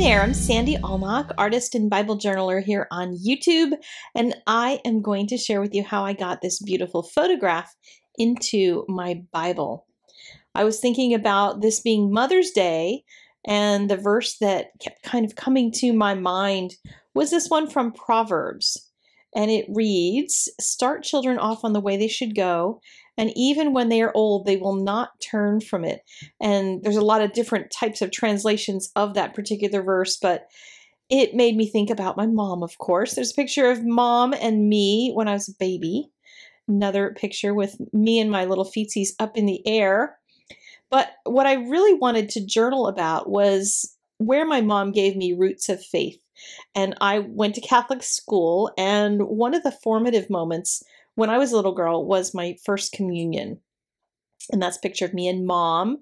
there, I'm Sandy Almack, artist and Bible journaler here on YouTube, and I am going to share with you how I got this beautiful photograph into my Bible. I was thinking about this being Mother's Day, and the verse that kept kind of coming to my mind was this one from Proverbs. And it reads Start children off on the way they should go, and even when they are old, they will not turn from it. And there's a lot of different types of translations of that particular verse, but it made me think about my mom, of course. There's a picture of mom and me when I was a baby, another picture with me and my little feetsies up in the air. But what I really wanted to journal about was where my mom gave me roots of faith. And I went to Catholic school, and one of the formative moments when I was a little girl was my first communion. And that's a picture of me and mom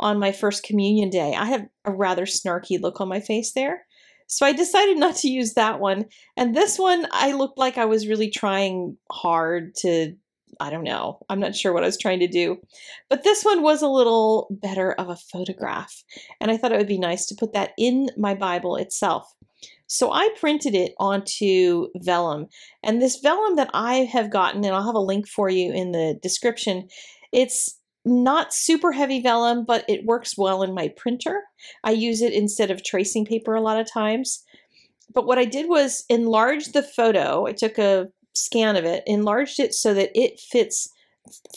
on my first communion day. I have a rather snarky look on my face there. So I decided not to use that one. And this one, I looked like I was really trying hard to, I don't know, I'm not sure what I was trying to do. But this one was a little better of a photograph. And I thought it would be nice to put that in my Bible itself. So I printed it onto vellum. And this vellum that I have gotten, and I'll have a link for you in the description, it's not super heavy vellum, but it works well in my printer. I use it instead of tracing paper a lot of times. But what I did was enlarge the photo. I took a scan of it, enlarged it so that it fits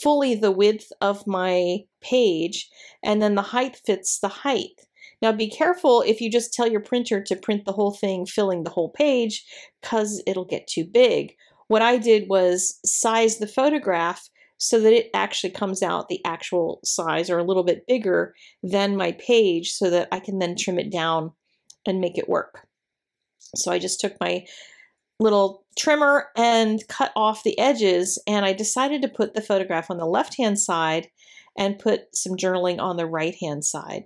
fully the width of my page, and then the height fits the height. Now be careful if you just tell your printer to print the whole thing, filling the whole page, because it'll get too big. What I did was size the photograph so that it actually comes out the actual size or a little bit bigger than my page so that I can then trim it down and make it work. So I just took my little trimmer and cut off the edges and I decided to put the photograph on the left hand side and put some journaling on the right hand side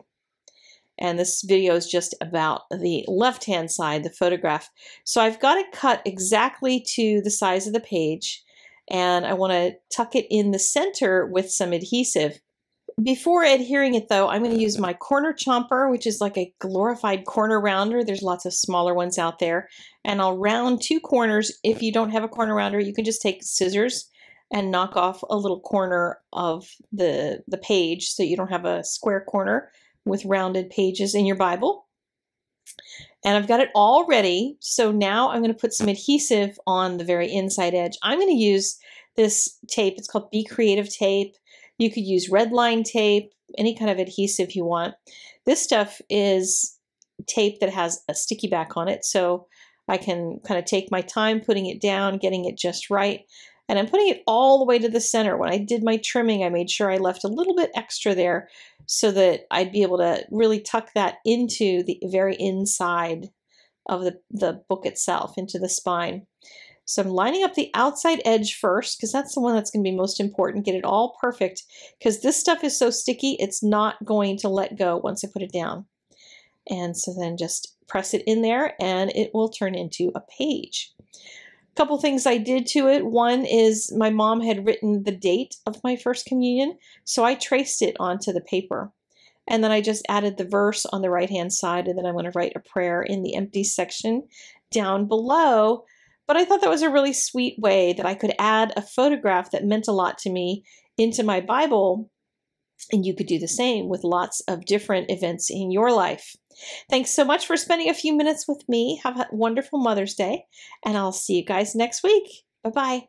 and this video is just about the left-hand side, the photograph. So I've got it cut exactly to the size of the page, and I want to tuck it in the center with some adhesive. Before adhering it though, I'm going to use my corner chomper, which is like a glorified corner rounder. There's lots of smaller ones out there. And I'll round two corners. If you don't have a corner rounder, you can just take scissors and knock off a little corner of the, the page so you don't have a square corner with rounded pages in your Bible. And I've got it all ready. So now I'm going to put some adhesive on the very inside edge. I'm going to use this tape. It's called Be Creative tape. You could use red line tape, any kind of adhesive you want. This stuff is tape that has a sticky back on it. So I can kind of take my time putting it down, getting it just right and I'm putting it all the way to the center. When I did my trimming, I made sure I left a little bit extra there so that I'd be able to really tuck that into the very inside of the, the book itself, into the spine. So I'm lining up the outside edge first because that's the one that's going to be most important. Get it all perfect because this stuff is so sticky, it's not going to let go once I put it down. And so then just press it in there and it will turn into a page couple things I did to it. One is my mom had written the date of my first communion, so I traced it onto the paper. And then I just added the verse on the right hand side, and then I'm going to write a prayer in the empty section down below. But I thought that was a really sweet way that I could add a photograph that meant a lot to me into my Bible and you could do the same with lots of different events in your life. Thanks so much for spending a few minutes with me. Have a wonderful Mother's Day, and I'll see you guys next week. Bye bye.